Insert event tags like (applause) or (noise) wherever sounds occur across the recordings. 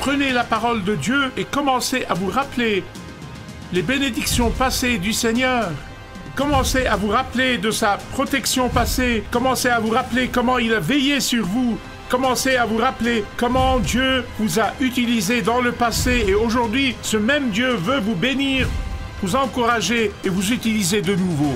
Prenez la parole de Dieu et commencez à vous rappeler les bénédictions passées du Seigneur. Commencez à vous rappeler de sa protection passée. Commencez à vous rappeler comment il a veillé sur vous. Commencez à vous rappeler comment Dieu vous a utilisé dans le passé et aujourd'hui, ce même Dieu veut vous bénir, vous encourager et vous utiliser de nouveau.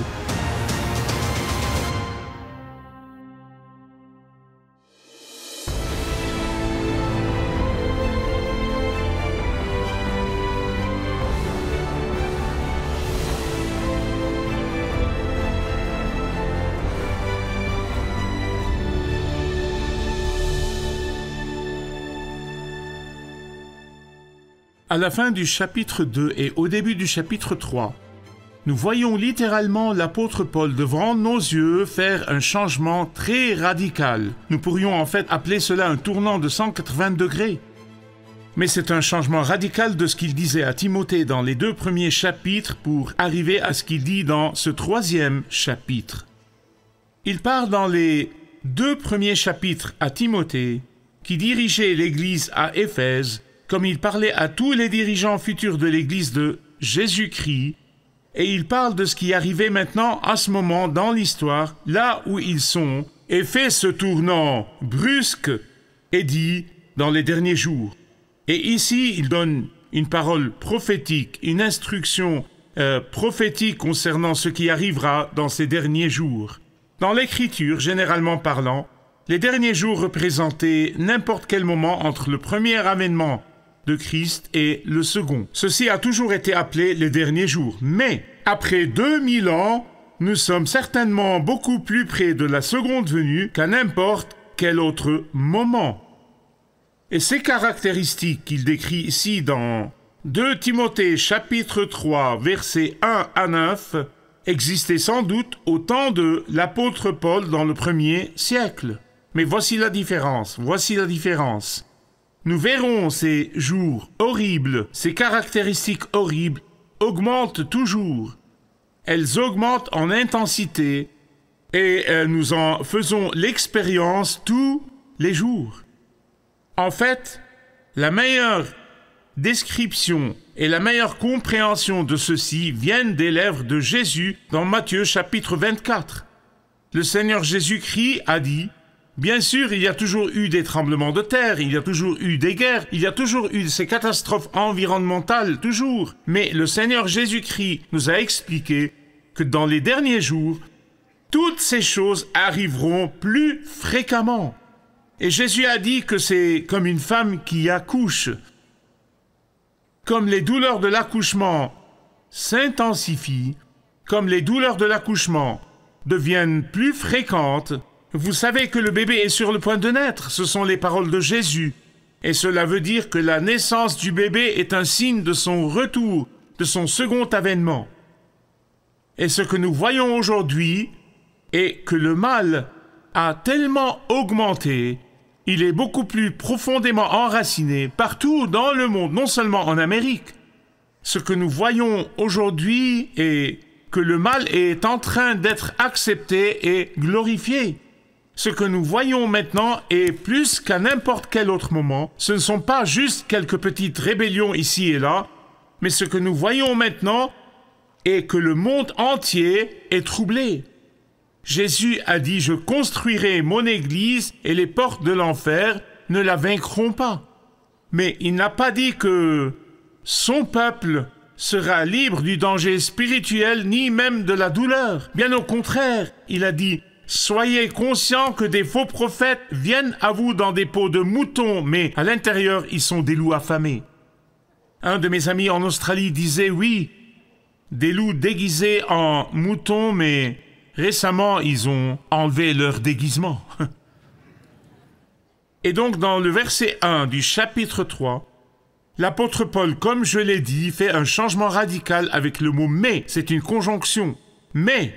À la fin du chapitre 2 et au début du chapitre 3, nous voyons littéralement l'apôtre Paul devant nos yeux faire un changement très radical. Nous pourrions en fait appeler cela un tournant de 180 degrés. Mais c'est un changement radical de ce qu'il disait à Timothée dans les deux premiers chapitres pour arriver à ce qu'il dit dans ce troisième chapitre. Il part dans les deux premiers chapitres à Timothée, qui dirigeait l'Église à Éphèse, comme il parlait à tous les dirigeants futurs de l'Église de Jésus-Christ, et il parle de ce qui arrivait maintenant à ce moment dans l'histoire, là où ils sont, et fait ce tournant brusque et dit dans les derniers jours. Et ici, il donne une parole prophétique, une instruction euh, prophétique concernant ce qui arrivera dans ces derniers jours. Dans l'Écriture, généralement parlant, les derniers jours représentaient n'importe quel moment entre le premier avènement de Christ est le second. Ceci a toujours été appelé les derniers jours. Mais après 2000 ans, nous sommes certainement beaucoup plus près de la seconde venue qu'à n'importe quel autre moment. Et ces caractéristiques qu'il décrit ici dans 2 Timothée chapitre 3 versets 1 à 9 existaient sans doute au temps de l'apôtre Paul dans le premier siècle. Mais voici la différence, voici la différence. Nous verrons ces jours horribles, ces caractéristiques horribles augmentent toujours. Elles augmentent en intensité et euh, nous en faisons l'expérience tous les jours. En fait, la meilleure description et la meilleure compréhension de ceci viennent des lèvres de Jésus dans Matthieu chapitre 24. Le Seigneur Jésus-Christ a dit Bien sûr, il y a toujours eu des tremblements de terre, il y a toujours eu des guerres, il y a toujours eu ces catastrophes environnementales, toujours. Mais le Seigneur Jésus-Christ nous a expliqué que dans les derniers jours, toutes ces choses arriveront plus fréquemment. Et Jésus a dit que c'est comme une femme qui accouche. Comme les douleurs de l'accouchement s'intensifient, comme les douleurs de l'accouchement deviennent plus fréquentes, vous savez que le bébé est sur le point de naître, ce sont les paroles de Jésus. Et cela veut dire que la naissance du bébé est un signe de son retour, de son second avènement. Et ce que nous voyons aujourd'hui est que le mal a tellement augmenté, il est beaucoup plus profondément enraciné partout dans le monde, non seulement en Amérique. Ce que nous voyons aujourd'hui est que le mal est en train d'être accepté et glorifié. Ce que nous voyons maintenant est plus qu'à n'importe quel autre moment. Ce ne sont pas juste quelques petites rébellions ici et là, mais ce que nous voyons maintenant est que le monde entier est troublé. Jésus a dit, je construirai mon Église et les portes de l'enfer ne la vaincront pas. Mais il n'a pas dit que son peuple sera libre du danger spirituel ni même de la douleur. Bien au contraire, il a dit, Soyez conscients que des faux prophètes viennent à vous dans des peaux de moutons, mais à l'intérieur, ils sont des loups affamés. Un de mes amis en Australie disait oui, des loups déguisés en moutons, mais récemment, ils ont enlevé leur déguisement. (laughs) Et donc, dans le verset 1 du chapitre 3, l'apôtre Paul, comme je l'ai dit, fait un changement radical avec le mot mais. C'est une conjonction. Mais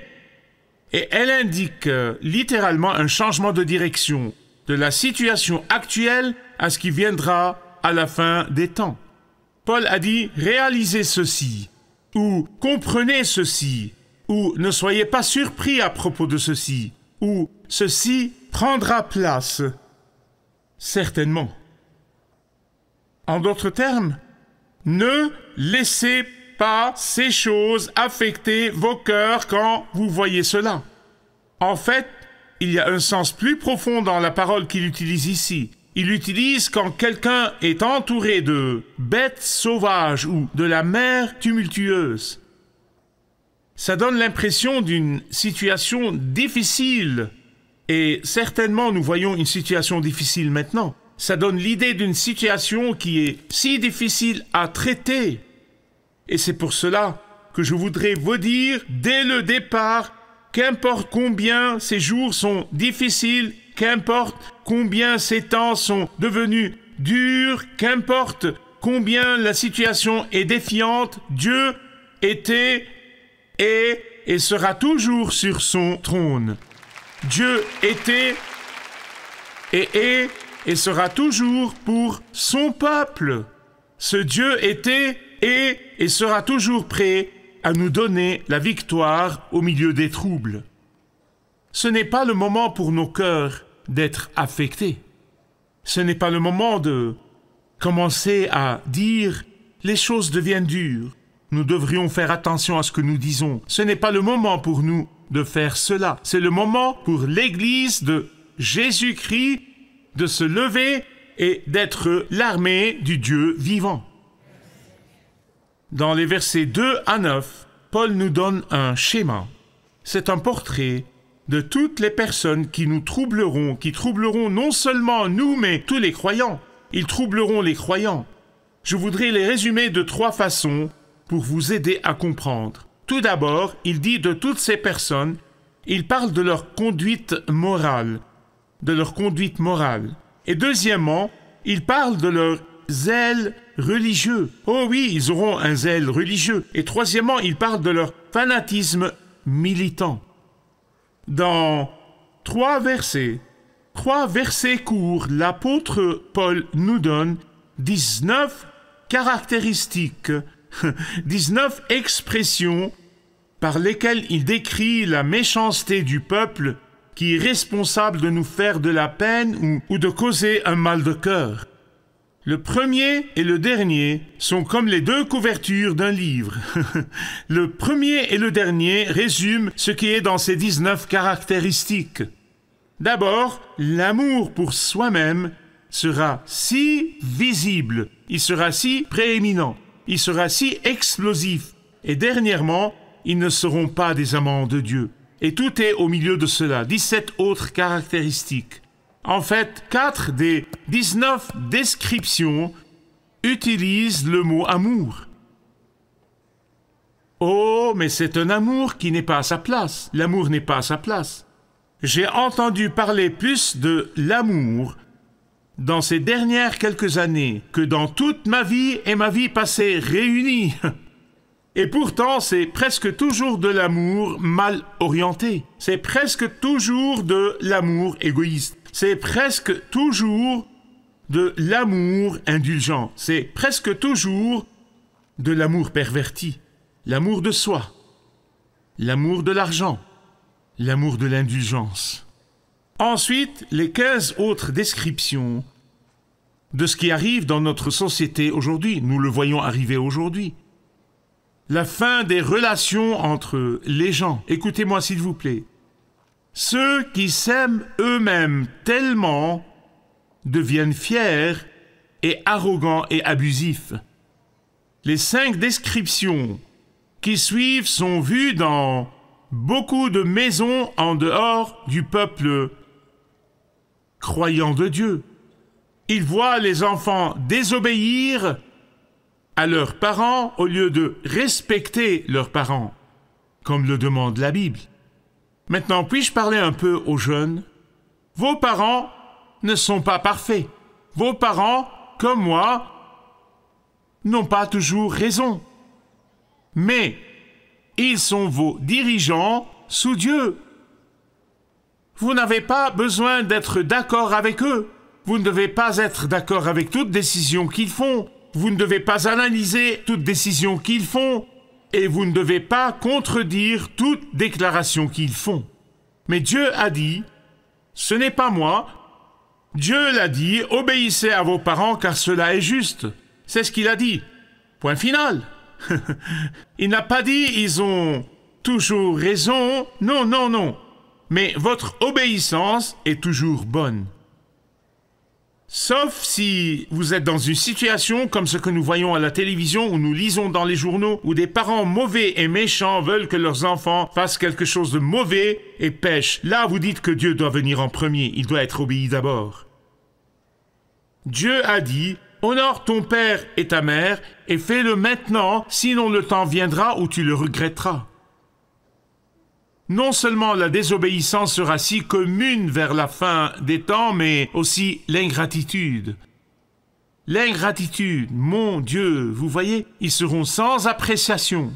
et elle indique euh, littéralement un changement de direction de la situation actuelle à ce qui viendra à la fin des temps. Paul a dit réalisez ceci, ou comprenez ceci, ou ne soyez pas surpris à propos de ceci, ou ceci prendra place. Certainement. En d'autres termes, ne laissez pas ces choses affecter vos cœurs quand vous voyez cela. En fait, il y a un sens plus profond dans la parole qu'il utilise ici. Il l'utilise quand quelqu'un est entouré de bêtes sauvages ou de la mer tumultueuse. Ça donne l'impression d'une situation difficile. Et certainement nous voyons une situation difficile maintenant. Ça donne l'idée d'une situation qui est si difficile à traiter et c'est pour cela que je voudrais vous dire dès le départ, qu'importe combien ces jours sont difficiles, qu'importe combien ces temps sont devenus durs, qu'importe combien la situation est défiante, Dieu était, est et sera toujours sur son trône. Dieu était et est et sera toujours pour son peuple. Ce Dieu était et sera toujours prêt à nous donner la victoire au milieu des troubles. Ce n'est pas le moment pour nos cœurs d'être affectés. Ce n'est pas le moment de commencer à dire les choses deviennent dures. Nous devrions faire attention à ce que nous disons. Ce n'est pas le moment pour nous de faire cela. C'est le moment pour l'Église de Jésus-Christ de se lever et d'être l'armée du Dieu vivant. Dans les versets 2 à 9, Paul nous donne un schéma. C'est un portrait de toutes les personnes qui nous troubleront, qui troubleront non seulement nous, mais tous les croyants. Ils troubleront les croyants. Je voudrais les résumer de trois façons pour vous aider à comprendre. Tout d'abord, il dit de toutes ces personnes, il parle de leur conduite morale, de leur conduite morale. Et deuxièmement, il parle de leur zèle religieux. Oh oui, ils auront un zèle religieux. Et troisièmement, ils parlent de leur fanatisme militant. Dans trois versets, trois versets courts, l'apôtre Paul nous donne 19 caractéristiques, 19 (laughs) expressions par lesquelles il décrit la méchanceté du peuple qui est responsable de nous faire de la peine ou, ou de causer un mal de cœur. Le premier et le dernier sont comme les deux couvertures d'un livre. (laughs) le premier et le dernier résument ce qui est dans ces 19 caractéristiques. D'abord, l'amour pour soi-même sera si visible, il sera si prééminent, il sera si explosif, et dernièrement, ils ne seront pas des amants de Dieu. Et tout est au milieu de cela, 17 autres caractéristiques. En fait, 4 des 19 descriptions utilisent le mot amour. Oh, mais c'est un amour qui n'est pas à sa place. L'amour n'est pas à sa place. J'ai entendu parler plus de l'amour dans ces dernières quelques années que dans toute ma vie et ma vie passée réunie. Et pourtant, c'est presque toujours de l'amour mal orienté. C'est presque toujours de l'amour égoïste c'est presque toujours de l'amour indulgent, c'est presque toujours de l'amour perverti, l'amour de soi, l'amour de l'argent, l'amour de l'indulgence. Ensuite, les 15 autres descriptions de ce qui arrive dans notre société aujourd'hui, nous le voyons arriver aujourd'hui. La fin des relations entre les gens. Écoutez-moi s'il vous plaît. Ceux qui s'aiment eux-mêmes tellement deviennent fiers et arrogants et abusifs. Les cinq descriptions qui suivent sont vues dans beaucoup de maisons en dehors du peuple croyant de Dieu. Ils voient les enfants désobéir à leurs parents au lieu de respecter leurs parents, comme le demande la Bible. Maintenant, puis-je parler un peu aux jeunes Vos parents ne sont pas parfaits. Vos parents, comme moi, n'ont pas toujours raison. Mais ils sont vos dirigeants sous Dieu. Vous n'avez pas besoin d'être d'accord avec eux. Vous ne devez pas être d'accord avec toute décision qu'ils font. Vous ne devez pas analyser toute décision qu'ils font et vous ne devez pas contredire toute déclaration qu'ils font. Mais Dieu a dit, ce n'est pas moi, Dieu l'a dit, obéissez à vos parents car cela est juste. C'est ce qu'il a dit. Point final. (laughs) Il n'a pas dit ils ont toujours raison, non, non, non. Mais votre obéissance est toujours bonne. Sauf si vous êtes dans une situation comme ce que nous voyons à la télévision ou nous lisons dans les journaux où des parents mauvais et méchants veulent que leurs enfants fassent quelque chose de mauvais et pêchent. Là, vous dites que Dieu doit venir en premier, il doit être obéi d'abord. Dieu a dit, honore ton père et ta mère et fais-le maintenant, sinon le temps viendra où tu le regretteras non seulement la désobéissance sera si commune vers la fin des temps, mais aussi l'ingratitude. L'ingratitude, mon Dieu, vous voyez, ils seront sans appréciation.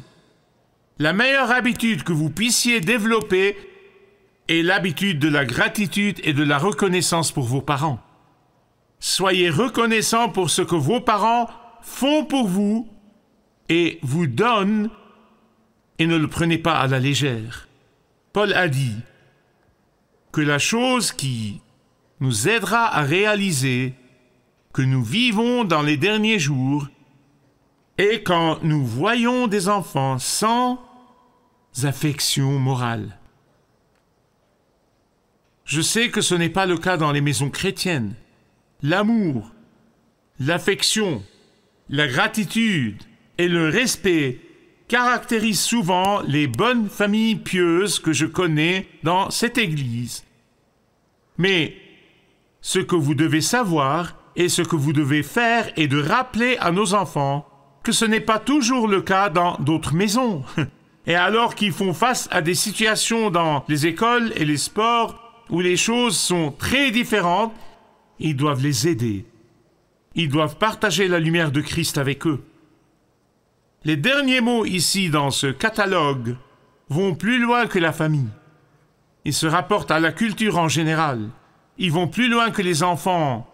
La meilleure habitude que vous puissiez développer est l'habitude de la gratitude et de la reconnaissance pour vos parents. Soyez reconnaissant pour ce que vos parents font pour vous et vous donnent et ne le prenez pas à la légère. Paul a dit que la chose qui nous aidera à réaliser que nous vivons dans les derniers jours est quand nous voyons des enfants sans affection morale. Je sais que ce n'est pas le cas dans les maisons chrétiennes. L'amour, l'affection, la gratitude et le respect caractérise souvent les bonnes familles pieuses que je connais dans cette Église. Mais ce que vous devez savoir et ce que vous devez faire est de rappeler à nos enfants que ce n'est pas toujours le cas dans d'autres maisons. (laughs) Et alors qu'ils font face à des situations dans les écoles et les sports où les choses sont très différentes, ils doivent les aider. Ils doivent partager la lumière de Christ avec eux. Les derniers mots ici dans ce catalogue vont plus loin que la famille. Ils se rapportent à la culture en général. Ils vont plus loin que les enfants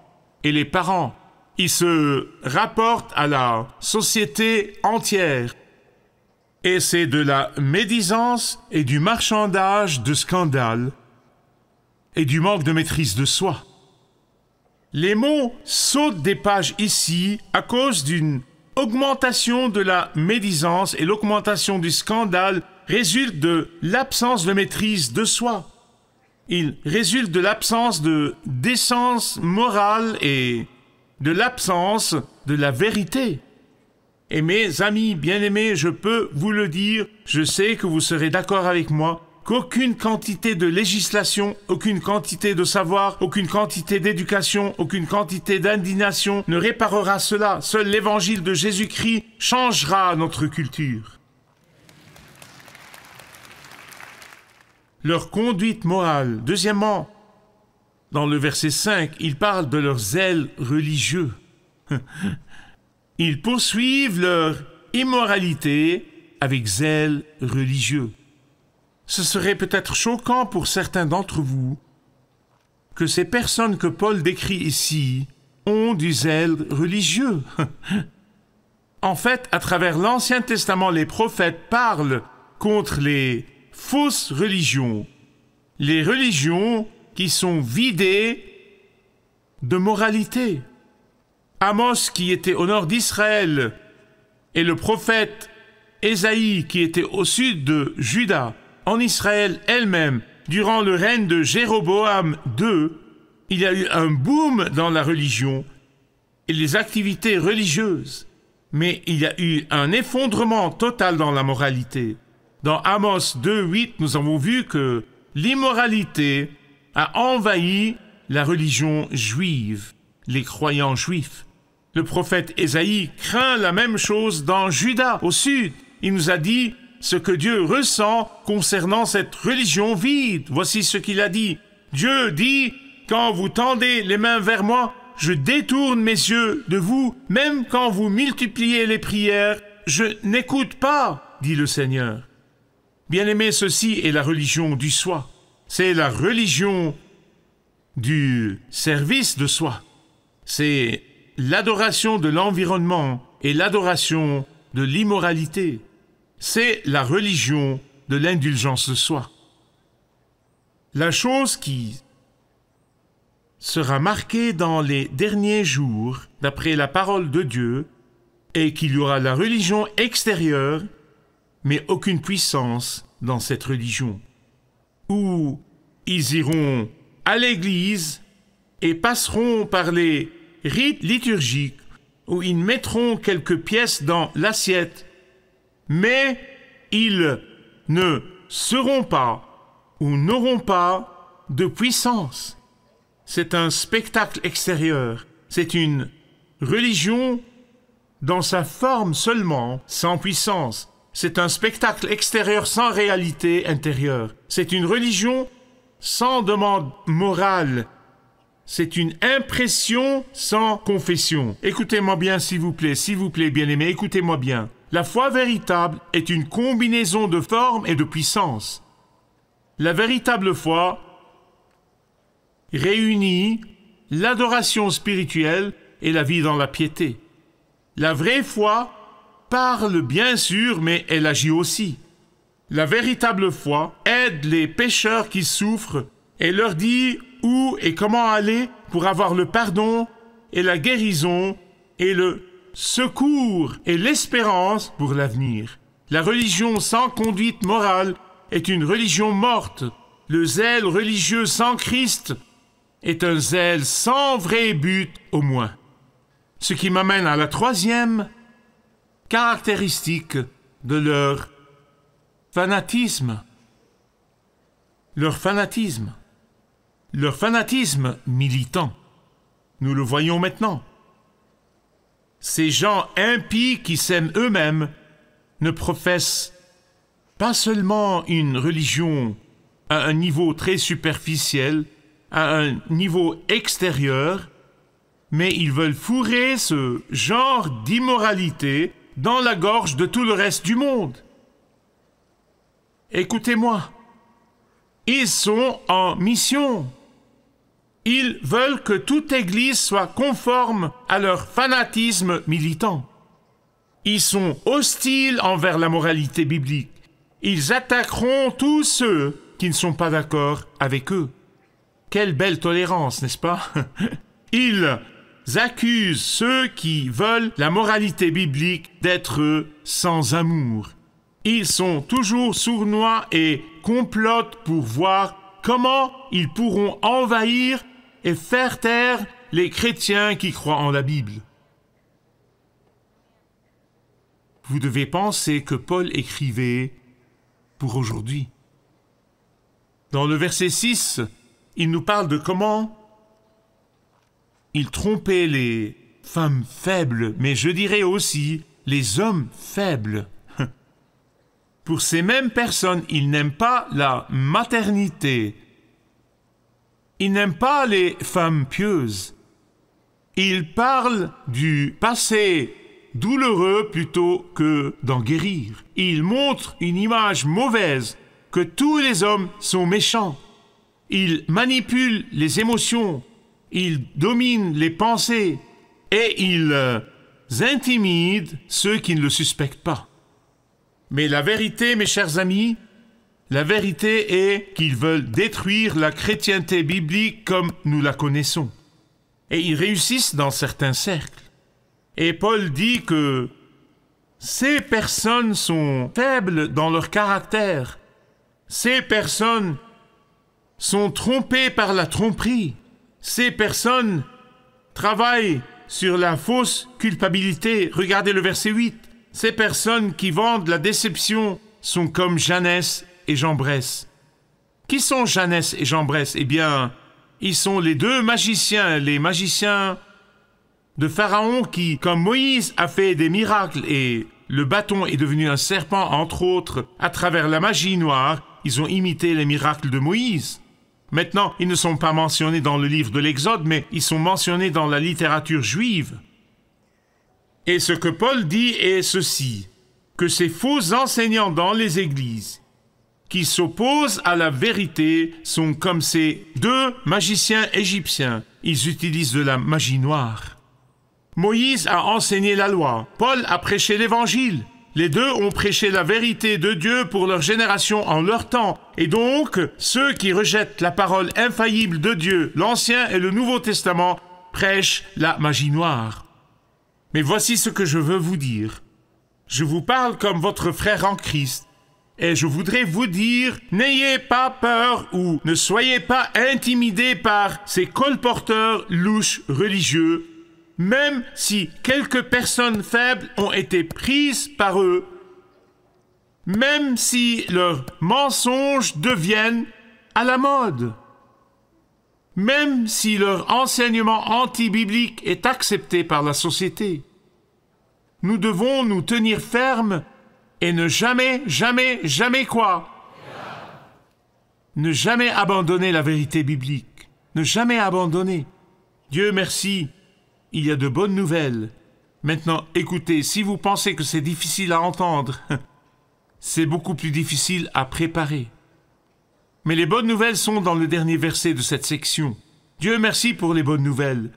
et les parents. Ils se rapportent à la société entière. Et c'est de la médisance et du marchandage de scandale et du manque de maîtrise de soi. Les mots sautent des pages ici à cause d'une augmentation de la médisance et l'augmentation du scandale résulte de l'absence de maîtrise de soi. Il résulte de l'absence de décence morale et de l'absence de la vérité. Et mes amis bien-aimés, je peux vous le dire, je sais que vous serez d'accord avec moi, qu'aucune quantité de législation, aucune quantité de savoir, aucune quantité d'éducation, aucune quantité d'indignation ne réparera cela. Seul l'évangile de Jésus-Christ changera notre culture. Leur conduite morale. Deuxièmement, dans le verset 5, il parle de leur zèle religieux. (laughs) Ils poursuivent leur immoralité avec zèle religieux ce serait peut-être choquant pour certains d'entre vous que ces personnes que Paul décrit ici ont du zèle religieux. (laughs) en fait, à travers l'Ancien Testament, les prophètes parlent contre les fausses religions, les religions qui sont vidées de moralité. Amos qui était au nord d'Israël et le prophète Ésaïe qui était au sud de Juda en Israël elle-même, durant le règne de Jéroboam II, il y a eu un boom dans la religion et les activités religieuses, mais il y a eu un effondrement total dans la moralité. Dans Amos 2.8, nous avons vu que l'immoralité a envahi la religion juive, les croyants juifs. Le prophète Ésaïe craint la même chose dans Juda, au sud. Il nous a dit ce que Dieu ressent concernant cette religion vide. Voici ce qu'il a dit. Dieu dit, quand vous tendez les mains vers moi, je détourne mes yeux de vous, même quand vous multipliez les prières, je n'écoute pas, dit le Seigneur. Bien-aimé, ceci est la religion du soi. C'est la religion du service de soi. C'est l'adoration de l'environnement et l'adoration de l'immoralité c'est la religion de l'indulgence de soi. La chose qui sera marquée dans les derniers jours, d'après la parole de Dieu, est qu'il y aura la religion extérieure, mais aucune puissance dans cette religion. Où ils iront à l'église et passeront par les rites liturgiques, où ils mettront quelques pièces dans l'assiette mais ils ne seront pas ou n'auront pas de puissance. C'est un spectacle extérieur, c'est une religion dans sa forme seulement, sans puissance. C'est un spectacle extérieur sans réalité intérieure. C'est une religion sans demande morale. C'est une impression sans confession. Écoutez-moi bien, s'il vous plaît, s'il vous plaît, bien-aimé, écoutez-moi bien. La foi véritable est une combinaison de forme et de puissance. La véritable foi réunit l'adoration spirituelle et la vie dans la piété. La vraie foi parle bien sûr, mais elle agit aussi. La véritable foi aide les pécheurs qui souffrent et leur dit où et comment aller pour avoir le pardon et la guérison et le secours et l'espérance pour l'avenir. La religion sans conduite morale est une religion morte. Le zèle religieux sans Christ est un zèle sans vrai but au moins. Ce qui m'amène à la troisième caractéristique de leur fanatisme. Leur fanatisme. Leur fanatisme militant. Nous le voyons maintenant. Ces gens impies qui s'aiment eux-mêmes ne professent pas seulement une religion à un niveau très superficiel, à un niveau extérieur, mais ils veulent fourrer ce genre d'immoralité dans la gorge de tout le reste du monde. Écoutez-moi, ils sont en mission. Ils veulent que toute Église soit conforme à leur fanatisme militant. Ils sont hostiles envers la moralité biblique. Ils attaqueront tous ceux qui ne sont pas d'accord avec eux. Quelle belle tolérance, n'est-ce pas (laughs) Ils accusent ceux qui veulent la moralité biblique d'être sans amour. Ils sont toujours sournois et complotent pour voir comment ils pourront envahir et faire taire les chrétiens qui croient en la Bible. Vous devez penser que Paul écrivait pour aujourd'hui. Dans le verset 6, il nous parle de comment il trompait les femmes faibles, mais je dirais aussi les hommes faibles. (laughs) Pour ces mêmes personnes, il n'aime pas la maternité, il n'aime pas les femmes pieuses. Il parle du passé douloureux plutôt que d'en guérir. Il montre une image mauvaise que tous les hommes sont méchants. Il manipule les émotions, il domine les pensées et il euh, intimide ceux qui ne le suspectent pas. Mais la vérité, mes chers amis, la vérité est qu'ils veulent détruire la chrétienté biblique comme nous la connaissons. Et ils réussissent dans certains cercles. Et Paul dit que ces personnes sont faibles dans leur caractère. Ces personnes sont trompées par la tromperie. Ces personnes travaillent sur la fausse culpabilité. Regardez le verset 8. Ces personnes qui vendent la déception sont comme Jeannès et Jean Qui sont Janès et Jean Bresse Eh bien, ils sont les deux magiciens, les magiciens de Pharaon qui, comme Moïse, a fait des miracles et le bâton est devenu un serpent, entre autres, à travers la magie noire, ils ont imité les miracles de Moïse. Maintenant, ils ne sont pas mentionnés dans le livre de l'Exode, mais ils sont mentionnés dans la littérature juive. Et ce que Paul dit est ceci, que ces faux enseignants dans les églises, qui s'opposent à la vérité sont comme ces deux magiciens égyptiens. Ils utilisent de la magie noire. Moïse a enseigné la loi, Paul a prêché l'évangile. Les deux ont prêché la vérité de Dieu pour leur génération en leur temps. Et donc, ceux qui rejettent la parole infaillible de Dieu, l'Ancien et le Nouveau Testament, prêchent la magie noire. Mais voici ce que je veux vous dire. Je vous parle comme votre frère en Christ et je voudrais vous dire, n'ayez pas peur ou ne soyez pas intimidés par ces colporteurs louches religieux, même si quelques personnes faibles ont été prises par eux, même si leurs mensonges deviennent à la mode, même si leur enseignement anti-biblique est accepté par la société. Nous devons nous tenir fermes et ne jamais, jamais, jamais quoi Ne jamais abandonner la vérité biblique. Ne jamais abandonner. Dieu merci, il y a de bonnes nouvelles. Maintenant, écoutez, si vous pensez que c'est difficile à entendre, (laughs) c'est beaucoup plus difficile à préparer. Mais les bonnes nouvelles sont dans le dernier verset de cette section. Dieu merci pour les bonnes nouvelles.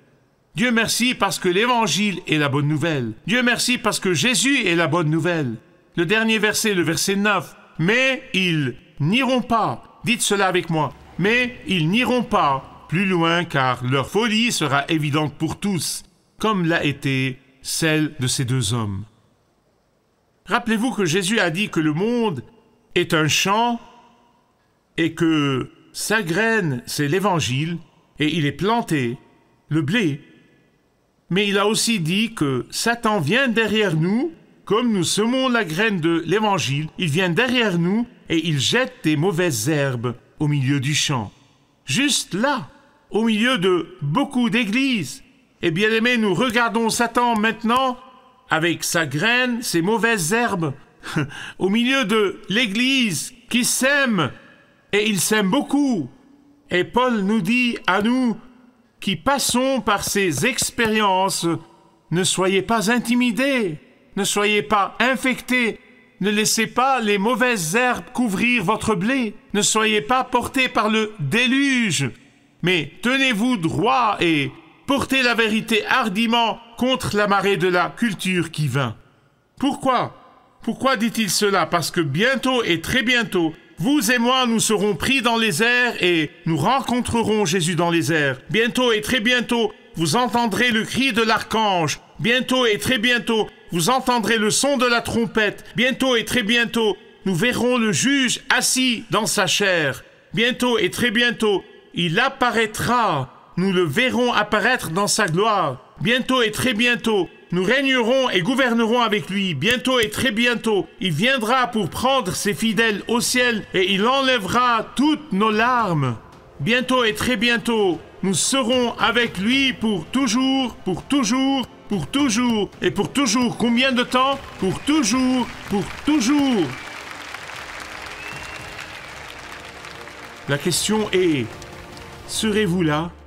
Dieu merci parce que l'Évangile est la bonne nouvelle. Dieu merci parce que Jésus est la bonne nouvelle. Le dernier verset, le verset 9. Mais ils n'iront pas, dites cela avec moi, mais ils n'iront pas plus loin car leur folie sera évidente pour tous, comme l'a été celle de ces deux hommes. Rappelez-vous que Jésus a dit que le monde est un champ et que sa graine, c'est l'Évangile, et il est planté, le blé. Mais il a aussi dit que Satan vient derrière nous comme nous semons la graine de l'Évangile, il vient derrière nous et il jette des mauvaises herbes au milieu du champ. Juste là, au milieu de beaucoup d'églises. Et eh bien aimé, nous regardons Satan maintenant avec sa graine, ses mauvaises herbes, (laughs) au milieu de l'église qui sème, et il sème beaucoup. Et Paul nous dit à nous qui passons par ces expériences, ne soyez pas intimidés. Ne soyez pas infectés. Ne laissez pas les mauvaises herbes couvrir votre blé. Ne soyez pas portés par le déluge. Mais tenez-vous droit et portez la vérité hardiment contre la marée de la culture qui vint. Pourquoi Pourquoi dit-il cela Parce que bientôt et très bientôt, vous et moi, nous serons pris dans les airs et nous rencontrerons Jésus dans les airs. Bientôt et très bientôt, vous entendrez le cri de l'archange, Bientôt et très bientôt, vous entendrez le son de la trompette. Bientôt et très bientôt, nous verrons le juge assis dans sa chair. Bientôt et très bientôt, il apparaîtra. Nous le verrons apparaître dans sa gloire. Bientôt et très bientôt, nous régnerons et gouvernerons avec lui. Bientôt et très bientôt, il viendra pour prendre ses fidèles au ciel et il enlèvera toutes nos larmes. Bientôt et très bientôt, nous serons avec lui pour toujours, pour toujours, pour toujours, et pour toujours. Combien de temps Pour toujours, pour toujours. La question est, serez-vous là